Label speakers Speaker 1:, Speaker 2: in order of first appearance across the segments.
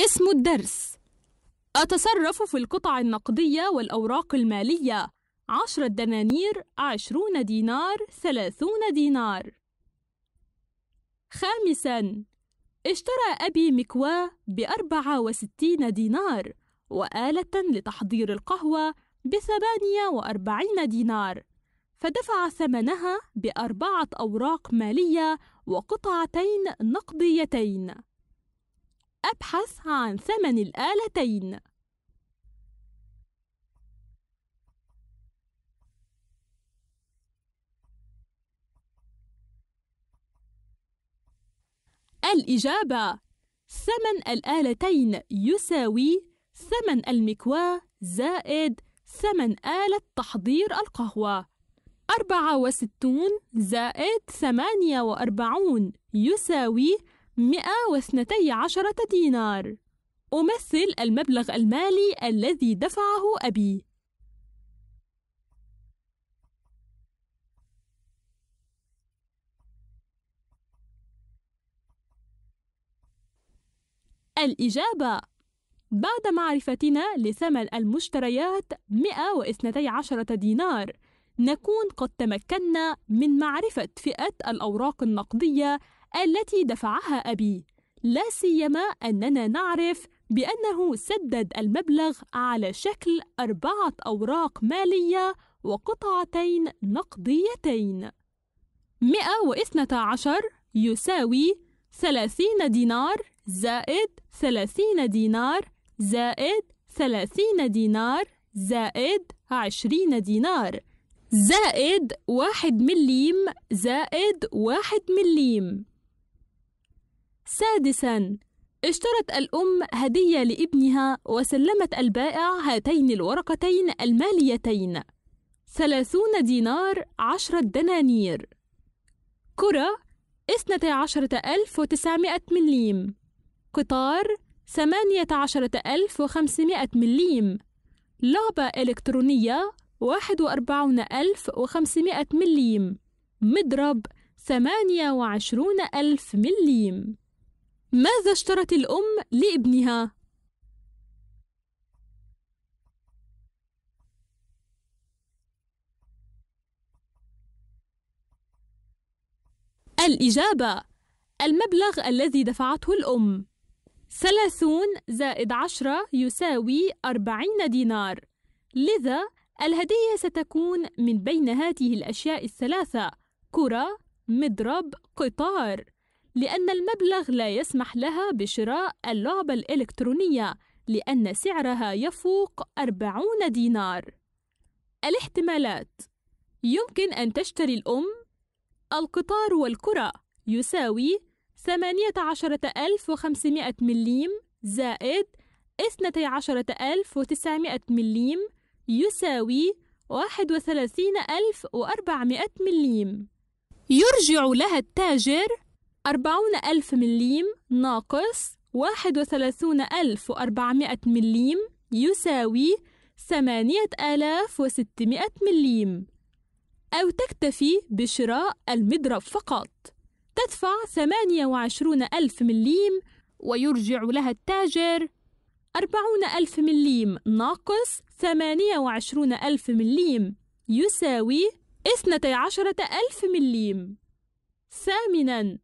Speaker 1: اسم الدرس أتصرف في القطع النقدية والأوراق المالية عشرة دنانير عشرون دينار ثلاثون دينار خامسا اشترى أبي مكواة بأربعة وستين دينار وآلة لتحضير القهوة بثمانية وأربعين دينار فدفع ثمنها بأربعة أوراق مالية وقطعتين نقديتين أبحث عن ثمن الآلتين الإجابة ثمن الآلتين يساوي ثمن المكواة زائد ثمن آلة تحضير القهوة أربعة وستون زائد ثمانية وأربعون يساوي 112 دينار أمثل المبلغ المالي الذي دفعه أبي الإجابة بعد معرفتنا لثمن المشتريات 112 دينار نكون قد تمكنا من معرفة فئة الأوراق النقدية التي دفعها أبي لا سيما أننا نعرف بأنه سدد المبلغ على شكل أربعة أوراق مالية وقطعتين نقديتين 112 يساوي 30 دينار زائد 30 دينار زائد 30 دينار زائد 20 دينار زائد 1 مليم زائد 1 مليم سادسا اشترت الأم هدية لابنها وسلمت البائع هاتين الورقتين الماليتين ثلاثون دينار عشرة دنانير كرة اثنتي عشرة ألف وتسعمائة مليم قطار ثمانية عشرة ألف وخمسمائة مليم لعبة إلكترونية واحد وأربعون ألف وخمسمائة مليم مضرب ثمانية وعشرون ألف مليم ماذا اشترت الأم لابنها؟ الإجابة المبلغ الذي دفعته الأم ثلاثون زائد عشرة يساوي أربعين دينار لذا الهدية ستكون من بين هذه الأشياء الثلاثة كرة مضرب قطار لأن المبلغ لا يسمح لها بشراء اللعبة الإلكترونية لأن سعرها يفوق 40 دينار. الاحتمالات: يمكن أن تشتري الأم القطار والكرة يساوي 18500 مليم زائد 12900 مليم يساوي 31400 مليم. يرجع لها التاجر أربعون ألف مليم ناقص واحد وثلاثون ألف وأربعمائة مليم يساوي ثمانية آلاف وستمائة مليم أو تكتفي بشراء المضرب فقط تدفع ثمانية وعشرون ألف مليم ويرجع لها التاجر أربعون ألف مليم ناقص ثمانية وعشرون ألف مليم يساوي اثنتي عشرة ألف مليم ثامناً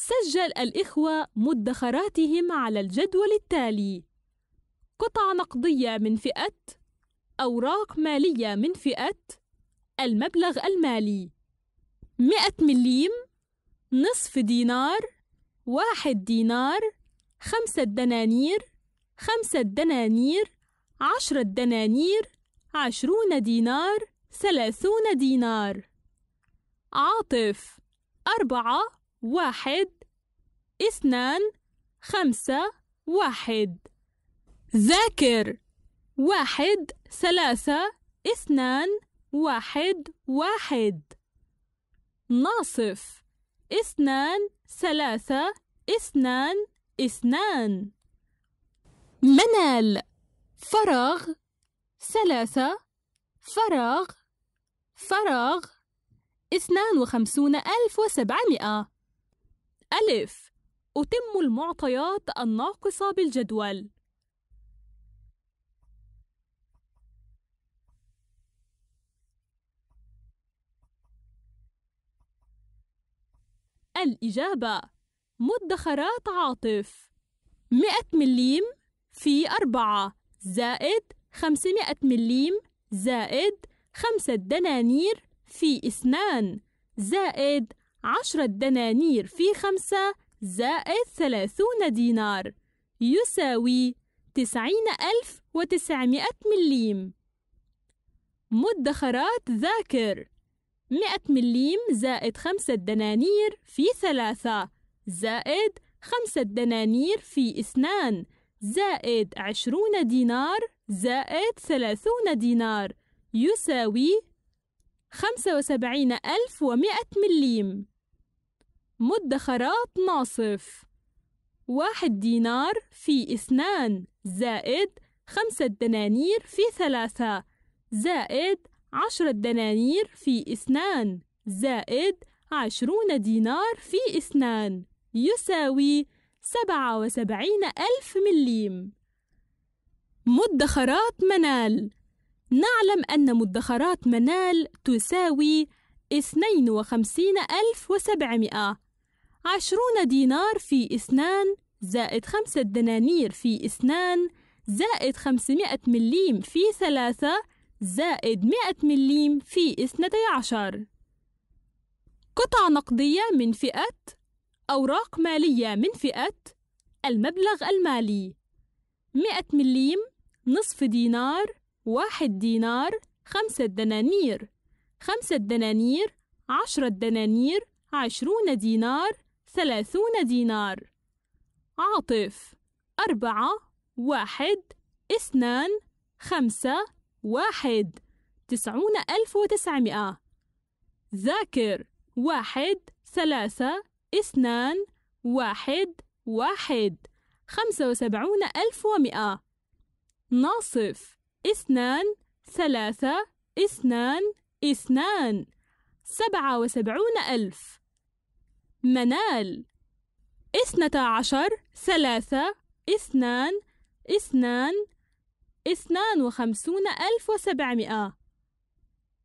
Speaker 1: سجل الإخوة مدخراتهم على الجدول التالي: قطع نقدية من فئة أوراق مالية من فئة المبلغ المالي 100 مليم نصف دينار واحد دينار خمسة دنانير خمسة دنانير عشرة دنانير عشرون دينار ثلاثون دينار عاطف أربعة واحد اثنان خمسة واحد ذاكر واحد ثلاثة اثنان واحد واحد ناصف اثنان ثلاثة اثنان اثنان منال فراغ ثلاثة فراغ فراغ اثنان وخمسون ألف وسبعمائة ألف أتم المعطيات الناقصة بالجدول الإجابة مدخرات عاطف 100 مليم في أربعة زائد 500 مليم زائد خمسة دنانير في اثنان زائد عشرة دنانير في خمسة زائد ثلاثون دينار يساوي تسعين ألف وتسعمائة مليم مدخرات ذاكر مئة مليم زائد خمسة دنانير في ثلاثة زائد خمسة دنانير في اثنان زائد عشرون دينار زائد ثلاثون دينار يساوي 75100 ألف مليم مدخرات ناصف واحد دينار في اثنان زائد خمسة دنانير في ثلاثة زائد عشرة دنانير في اثنان زائد عشرون دينار في اثنان يساوي سبعة وسبعين ألف مليم مدخرات منال نعلم أن مدخرات منال تساوي 52700 عشرون دينار في إثنان زائد خمسة دنانير في إثنان زائد 500 مليم في ثلاثة زائد 100 مليم في اثنتي عشر قطع نقدية من فئة أوراق مالية من فئة المبلغ المالي 100 مليم نصف دينار واحد دينار خمسة دنانير خمسة دنانير عشرة دنانير عشرون دينار ثلاثون دينار عاطف أربعة واحد اثنان خمسة واحد تسعون ألف وتسعمائة ذاكر واحد ثلاثة اثنان واحد واحد خمسة وسبعون ألف ومائة ناصف اثنان ثلاثة اثنان اثنان سبعة وسبعون ألف منال اثنتا عشر ثلاثة اثنان اثنان اثنان وخمسون ألف وسبعمائة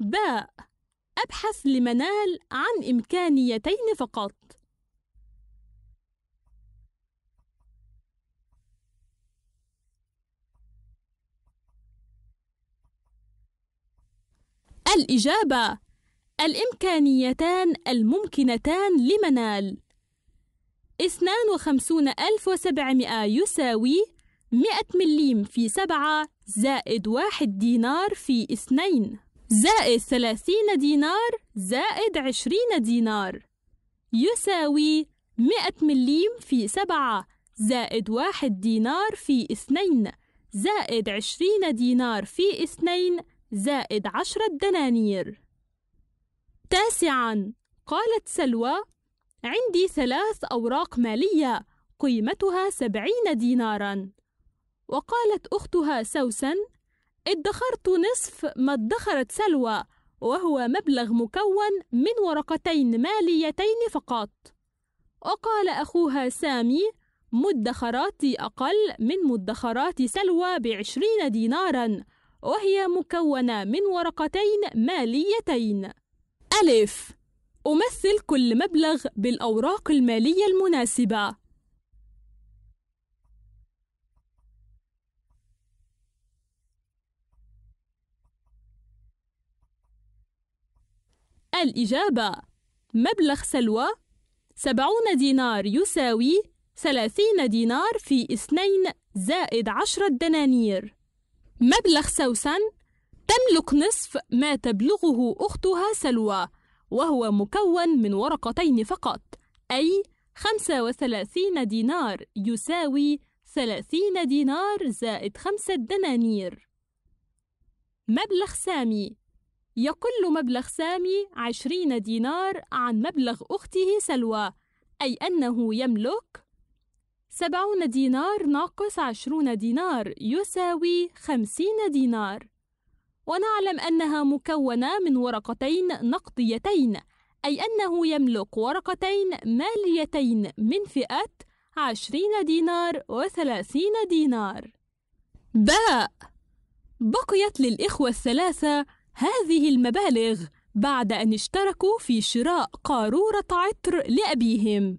Speaker 1: باء أبحث لمنال عن إمكانيتين فقط الإجابة الإمكانيتان الممكنتان لمنال 52700 يساوي 100 مليم في 7 زائد 1 دينار في 2 زائد 30 دينار زائد 20 دينار يساوي 100 مليم في 7 زائد 1 دينار في 2 زائد 20 دينار في 2 زائد عشرة دنانير تاسعا قالت سلوى عندي ثلاث أوراق مالية قيمتها سبعين دينارا وقالت أختها سوسن ادخرت نصف ما ادخرت سلوى وهو مبلغ مكون من ورقتين ماليتين فقط وقال أخوها سامي مدخراتي أقل من مدخرات سلوى بعشرين ديناراً وهي مكونة من ورقتين ماليتين ألف أمثل كل مبلغ بالأوراق المالية المناسبة الإجابة مبلغ سلوى سبعون دينار يساوي ثلاثين دينار في اثنين زائد عشرة دنانير مبلغ سوسن تملك نصف ما تبلغه أختها سلوى وهو مكون من ورقتين فقط أي 35 دينار يساوي 30 دينار زائد 5 دنانير مبلغ سامي يقل مبلغ سامي 20 دينار عن مبلغ أخته سلوى أي أنه يملك سبعون دينار ناقص عشرون دينار يساوي خمسين دينار ونعلم أنها مكونة من ورقتين نقديتين أي أنه يملك ورقتين ماليتين من فئة عشرين دينار وثلاثين دينار باء بقيت للإخوة الثلاثة هذه المبالغ بعد أن اشتركوا في شراء قارورة عطر لأبيهم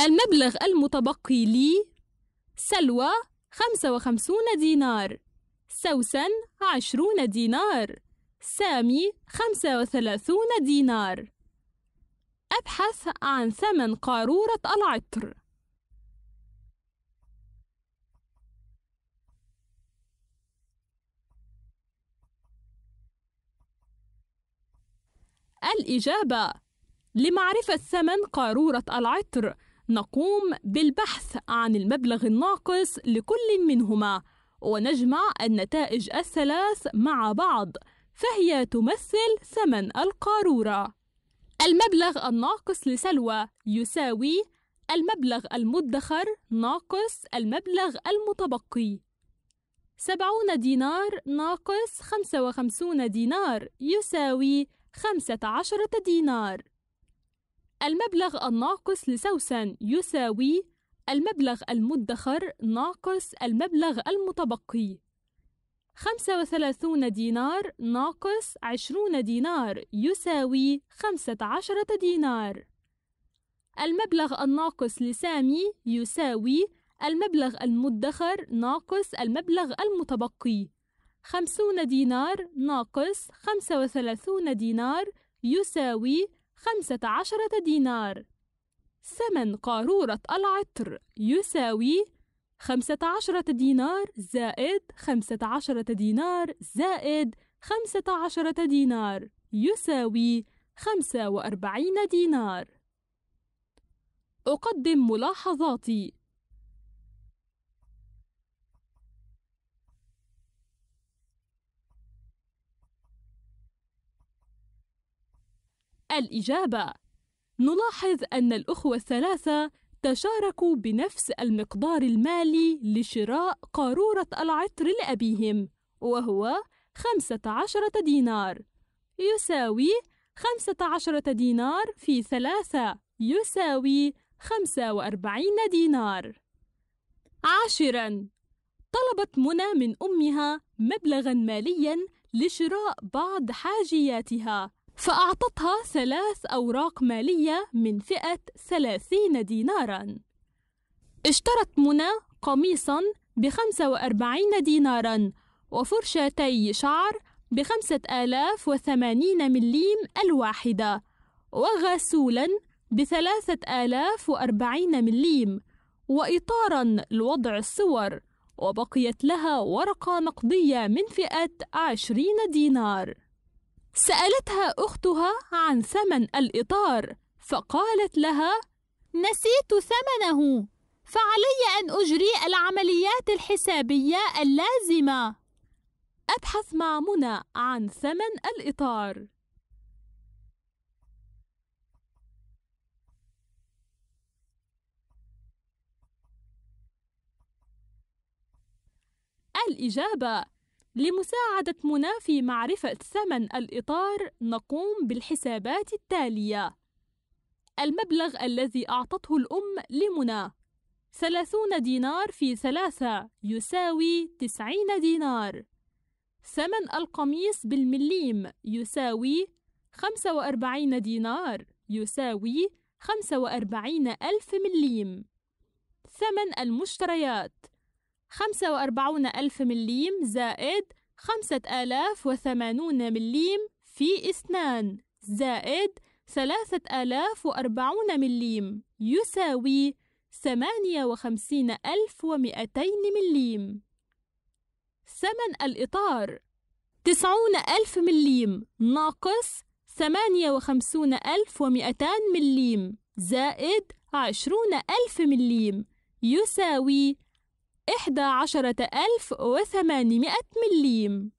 Speaker 1: المبلغ المتبقي لي سلوى خمسة وخمسون دينار سوسن عشرون دينار سامي خمسة وثلاثون دينار أبحث عن ثمن قارورة العطر الإجابة لمعرفة ثمن قارورة العطر نقوم بالبحث عن المبلغ الناقص لكل منهما ونجمع النتائج الثلاث مع بعض فهي تمثل ثمن القارورة المبلغ الناقص لسلوى يساوي المبلغ المدخر ناقص المبلغ المتبقي سبعون دينار ناقص خمسة وخمسون دينار يساوي خمسة عشرة دينار المبلغ الناقص لسوسن يساوي المبلغ المدخر ناقص المبلغ المتبقي 35 دينار ناقص 20 دينار يساوي 15 دينار المبلغ الناقص لسامي يساوي المبلغ المدخر ناقص المبلغ المتبقي 50 دينار ناقص 35 دينار يساوي خمسة عشرة دينار ثمن قارورة العطر يساوي خمسة عشرة دينار زائد خمسة عشرة دينار زائد خمسة عشرة دينار يساوي خمسة وأربعين دينار أقدم ملاحظاتي الإجابة نلاحظ أن الأخوة الثلاثة تشاركوا بنفس المقدار المالي لشراء قارورة العطر لأبيهم وهو خمسة عشرة دينار يساوي خمسة عشرة دينار في ثلاثة يساوي خمسة وأربعين دينار عاشرا طلبت منى من أمها مبلغا ماليا لشراء بعض حاجياتها فأعطتها ثلاث أوراق مالية من فئة ثلاثين ديناراً اشترت منى قميصاً بخمسة وأربعين ديناراً وفرشتي شعر بخمسة آلاف وثمانين مليم الواحدة وغسولاً بثلاثة آلاف وأربعين مليم وإطاراً لوضع الصور وبقيت لها ورقة نقدية من فئة عشرين دينار سالتها اختها عن ثمن الاطار فقالت لها نسيت ثمنه فعلي ان اجري العمليات الحسابيه اللازمه ابحث مع منى عن ثمن الاطار الإجابة لمساعدة منى في معرفة ثمن الإطار نقوم بالحسابات التالية المبلغ الذي أعطته الأم لمنى ثلاثون دينار في ثلاثة يساوي تسعين دينار ثمن القميص بالمليم يساوي خمسة وأربعين دينار يساوي خمسة وأربعين ألف مليم ثمن المشتريات خمسة وأربعون ألف مليم زائد خمسة آلاف وثمانون مليم في اثنان زائد ثلاثة آلاف وأربعون مليم يساوي ثمانية وخمسين ألف ومئتين مليم ثمن الإطار تسعون ألف مليم ناقص ثمانية وخمسون ألف ومئتان مليم زائد عشرون ألف مليم يساوي إحدى عشرة ألف وثمانمائة مليم